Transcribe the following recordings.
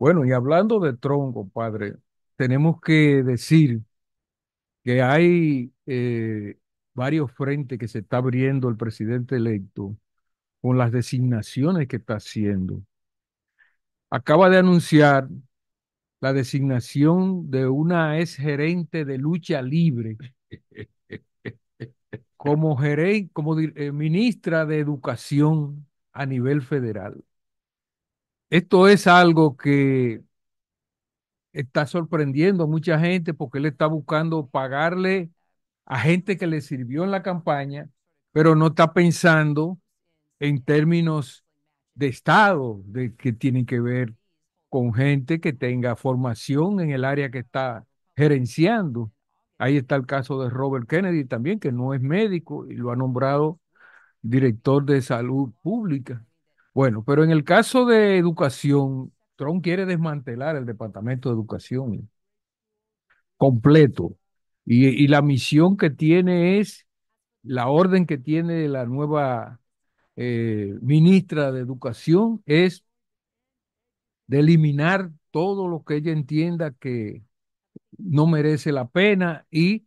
Bueno, y hablando de tronco, compadre, tenemos que decir que hay eh, varios frentes que se está abriendo el presidente electo con las designaciones que está haciendo. Acaba de anunciar la designación de una ex gerente de lucha libre como, gerente, como eh, ministra de Educación a nivel federal. Esto es algo que está sorprendiendo a mucha gente porque él está buscando pagarle a gente que le sirvió en la campaña, pero no está pensando en términos de Estado, de, que tiene que ver con gente que tenga formación en el área que está gerenciando. Ahí está el caso de Robert Kennedy también, que no es médico y lo ha nombrado director de salud pública. Bueno, pero en el caso de educación, Trump quiere desmantelar el Departamento de Educación completo. Y, la misión que tiene es la orden que tiene la nueva eh, ministra de Educación es de eliminar todo lo que ella entienda que no merece la pena y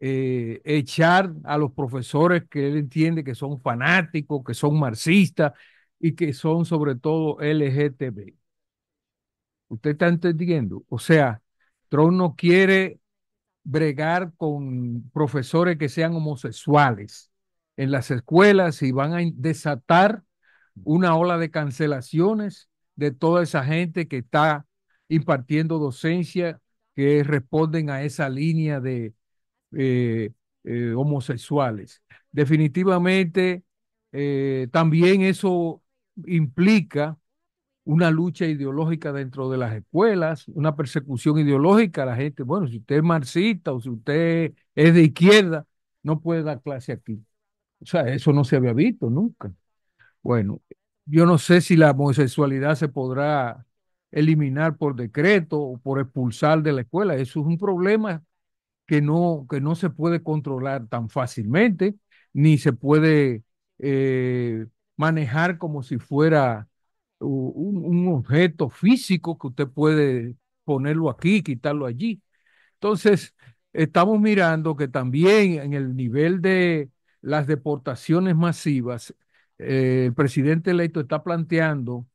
eh, echar a los profesores que él entiende que son fanáticos, que son marxistas, y que son sobre todo LGTB. ¿Usted está entendiendo? O sea, Trump no quiere bregar con profesores que sean homosexuales en las escuelas y van a desatar una ola de cancelaciones de toda esa gente que está impartiendo docencia que responden a esa línea de eh, eh, homosexuales. Definitivamente, eh, también eso implica una lucha ideológica dentro de las escuelas, una persecución ideológica a la gente. Bueno, si usted es marxista o si usted es de izquierda, no puede dar clase aquí. O sea, eso no se había visto nunca. Bueno, yo no sé si la homosexualidad se podrá eliminar por decreto o por expulsar de la escuela. Eso es un problema que no, que no se puede controlar tan fácilmente, ni se puede eh, manejar como si fuera un, objeto físico que usted puede ponerlo aquí, quitarlo allí. Entonces, estamos mirando que también en el nivel de las deportaciones masivas, eh, el presidente electo está planteando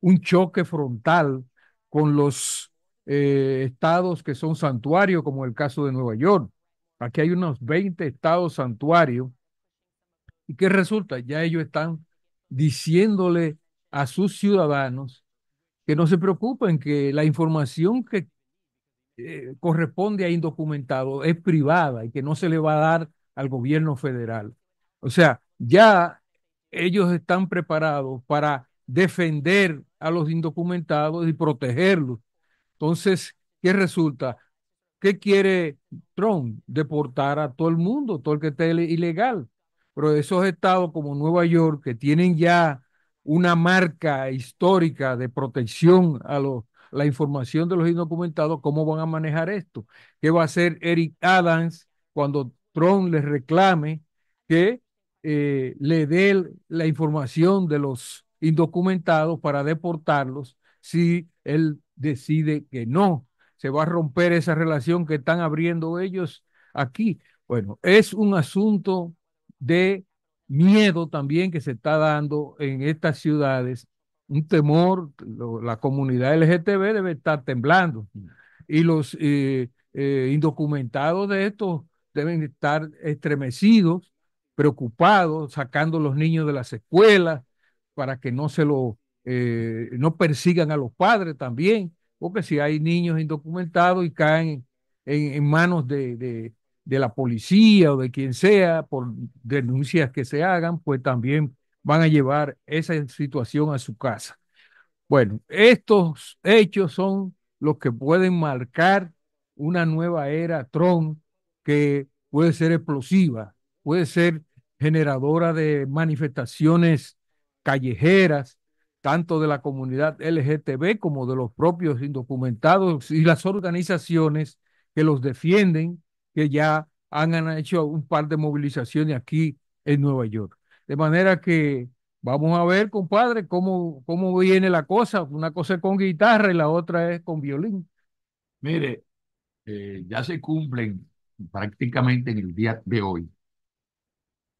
un choque frontal con los eh, estados que son santuarios, como el caso de Nueva York. Aquí hay unos 20 estados santuarios. ¿Y que resulta? Ya ellos están diciéndole a sus ciudadanos que no se preocupen, que la información que eh, corresponde a indocumentados es privada y que no se le va a dar al gobierno federal. O sea, ya ellos están preparados para defender a los indocumentados y protegerlos. Entonces, ¿qué resulta? ¿Qué quiere Trump? Deportar a todo el mundo, todo el que esté ilegal pero esos estados como Nueva York, que tienen ya una marca histórica de protección a los, la información de los indocumentados, ¿cómo van a manejar esto? ¿Qué va a hacer Eric Adams cuando Trump les reclame que eh, le dé la información de los indocumentados para deportarlos si él decide que no? Se va a romper esa relación que están abriendo ellos aquí. Bueno, es un asunto de miedo también que se está dando en estas ciudades, un temor, la comunidad LGTB debe estar temblando y los eh, eh, indocumentados de estos deben estar estremecidos, preocupados, sacando los niños de las escuelas para que no se lo, eh, no persigan a los padres también, porque si hay niños indocumentados y caen en, manos de, de la policía o de quien sea, por denuncias que se hagan, pues también van a llevar esa situación a su casa. Bueno, estos hechos son los que pueden marcar una nueva era Trump que puede ser explosiva, puede ser generadora de manifestaciones callejeras, tanto de la comunidad LGTB como de los propios indocumentados y las organizaciones que los defienden que ya han hecho un par de movilizaciones aquí en Nueva York. De manera que vamos a ver, compadre, cómo, cómo viene la cosa. Una cosa es con guitarra y la otra es con violín. Mire, eh, ya se cumplen prácticamente en el día de hoy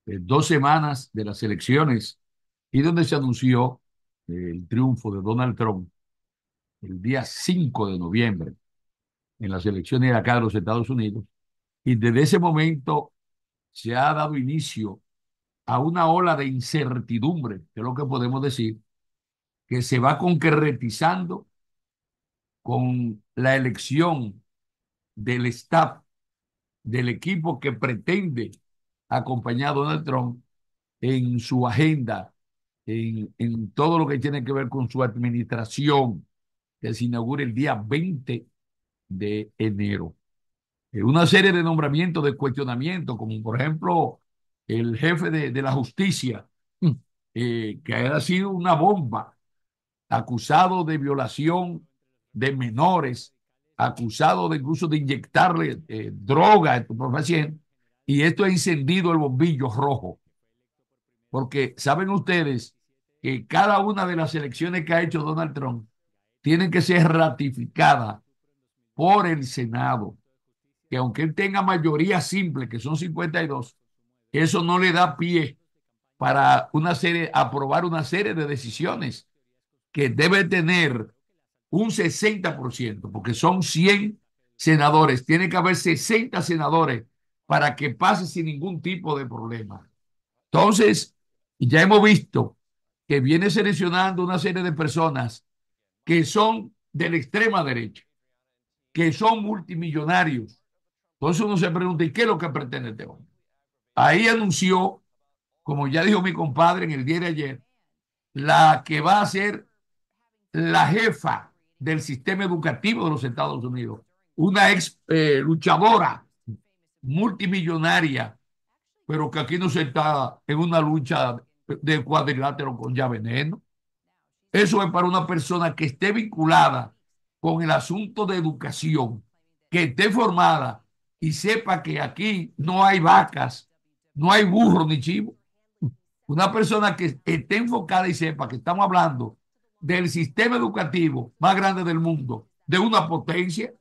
eh, dos semanas de las elecciones y donde se anunció eh, el triunfo de Donald Trump el día 5 de noviembre en las elecciones de acá de los Estados Unidos y desde ese momento se ha dado inicio a una ola de incertidumbre, que es lo que podemos decir, que se va concretizando con la elección del staff, del equipo que pretende acompañar a Donald Trump en su agenda, en, todo lo que tiene que ver con su administración, que se inaugura el día 20 de enero. Eh, una serie de nombramientos, de cuestionamiento, como por ejemplo el jefe de, la justicia, mm. eh, que ha sido una bomba, acusado de violación de menores, acusado de incluso de inyectarle eh, droga a paciente, y esto ha encendido el bombillo rojo. Porque saben ustedes que cada una de las elecciones que ha hecho Donald Trump tiene que ser ratificada por el Senado que aunque él tenga mayoría simple, que son 52, eso no le da pie para una serie, aprobar una serie de decisiones que debe tener un 60%, porque son 100 senadores. Tiene que haber 60 senadores para que pase sin ningún tipo de problema. Entonces, ya hemos visto que viene seleccionando una serie de personas que son de la extrema derecha, que son multimillonarios, entonces uno se pregunta, ¿y qué es lo que pretende este hombre? Ahí anunció, como ya dijo mi compadre en el día de ayer, la que va a ser la jefa del sistema educativo de los Estados Unidos, una ex eh, luchadora multimillonaria, pero que aquí no se está en una lucha de cuadrilátero con ya veneno. Eso es para una persona que esté vinculada con el asunto de educación, que esté formada y sepa que aquí no hay vacas, no hay burro ni chivo. Una persona que esté enfocada y sepa que estamos hablando del sistema educativo más grande del mundo, de una potencia,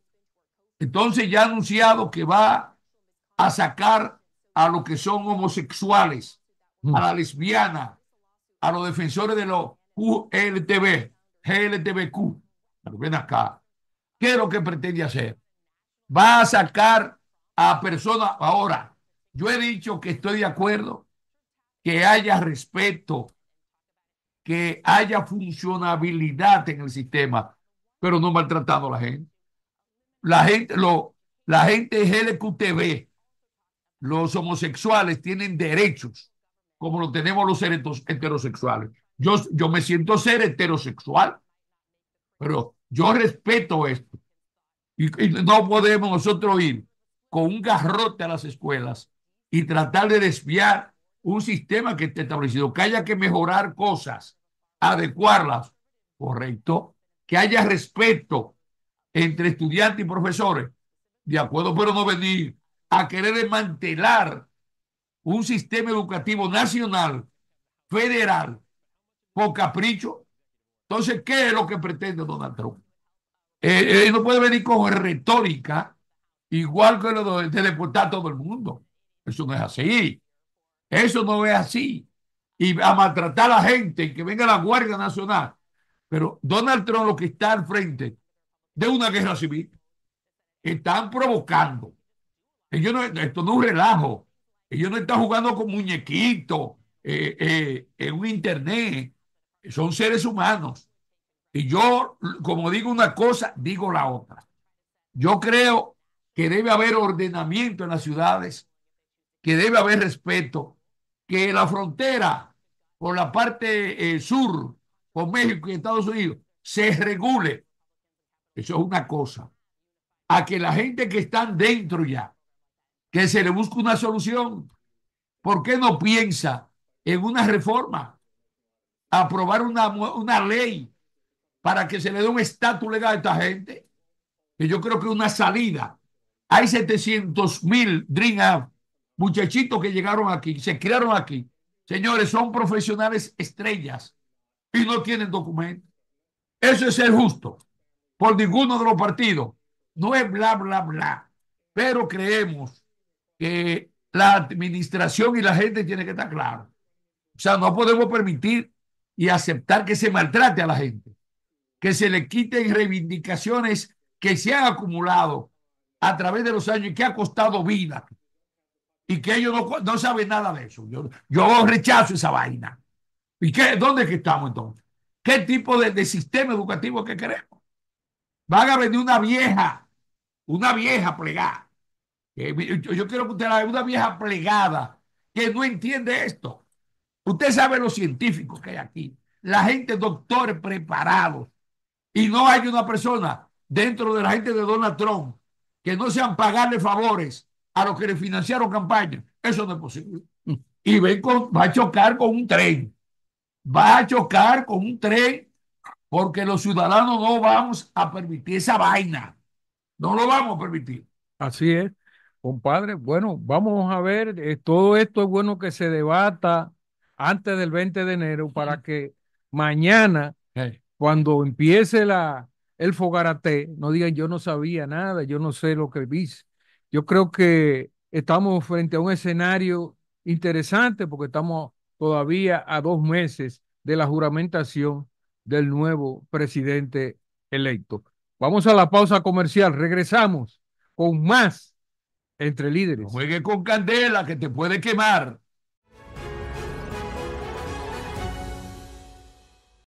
entonces ya ha anunciado que va a sacar a los que son homosexuales, a la lesbiana, a los defensores de los QLTB, GLTBQ. ven acá, ¿qué es lo que pretende hacer? Va a sacar a personas. Ahora, yo he dicho que estoy de acuerdo que haya respeto, que haya funcionabilidad en el sistema, pero no maltratando a la gente. La gente, lo, la gente es LQTB. Los homosexuales tienen derechos, como lo tenemos los seres heterosexuales. Yo, yo me siento ser heterosexual, pero yo respeto esto. y no podemos nosotros ir con un garrote a las escuelas y tratar de desviar un sistema que está establecido, que haya que mejorar cosas, adecuarlas, correcto, que haya respeto entre estudiantes y profesores, de acuerdo, pero no venir a querer desmantelar un sistema educativo nacional, federal, por capricho. Entonces, ¿qué es lo que pretende Donald Trump? Eh, eh, no puede venir con retórica igual que lo de deportar a todo el mundo. Eso no es así. Eso no es así. Y a maltratar a la gente, Y que venga la Guardia Nacional. Pero Donald Trump lo que está al frente de una guerra civil, están provocando. Ellos esto no es un relajo. Ellos no están jugando con muñequitos eh, eh, en un internet. Son seres humanos. Y yo, como digo una cosa, digo la otra. Yo creo que debe haber ordenamiento en las ciudades, que debe haber respeto, que la frontera por la parte eh, sur con México y Estados Unidos se regule. Eso es una cosa. A que la gente que están dentro ya, que se le busque una solución. ¿Por qué no piensa en una reforma? Aprobar una, ley para que se le dé un estatus legal a esta gente. Que yo creo que es una salida hay 700 mil muchachitos que llegaron aquí, se criaron aquí. Señores, son profesionales estrellas y no tienen documentos Eso es el justo por ninguno de los partidos. No es bla, bla, bla. Pero creemos que la administración y la gente tiene que estar claro. O sea, no podemos permitir y aceptar que se maltrate a la gente, que se le quiten reivindicaciones que se han acumulado a través de los años y que ha costado vida. Y que ellos no, no saben nada de eso. Yo, rechazo esa vaina. ¿Y qué, dónde estamos entonces? ¿Qué tipo de, sistema educativo que queremos? Van a venir una vieja, una vieja plegada. Yo, quiero que usted la vea, una vieja plegada que no entiende esto. Usted sabe los científicos que hay aquí, la gente, doctores preparados. Y no hay una persona dentro de la gente de Donald Trump que no sean pagarle favores a los que le financiaron campaña. Eso no es posible. Y va a chocar con un tren. Va a chocar con un tren porque los ciudadanos no vamos a permitir esa vaina. No lo vamos a permitir. Así es, compadre. Bueno, vamos a ver, eh, todo esto es bueno que se debata antes del 20 de enero para que mañana, cuando empiece la, el fogarate, no digan yo no sabía nada, yo no sé lo que vi. Yo creo que estamos frente a un escenario interesante porque estamos todavía a dos meses de la juramentación del nuevo presidente electo. Vamos a la pausa comercial, regresamos con más entre líderes. juegue con candela que te puede quemar.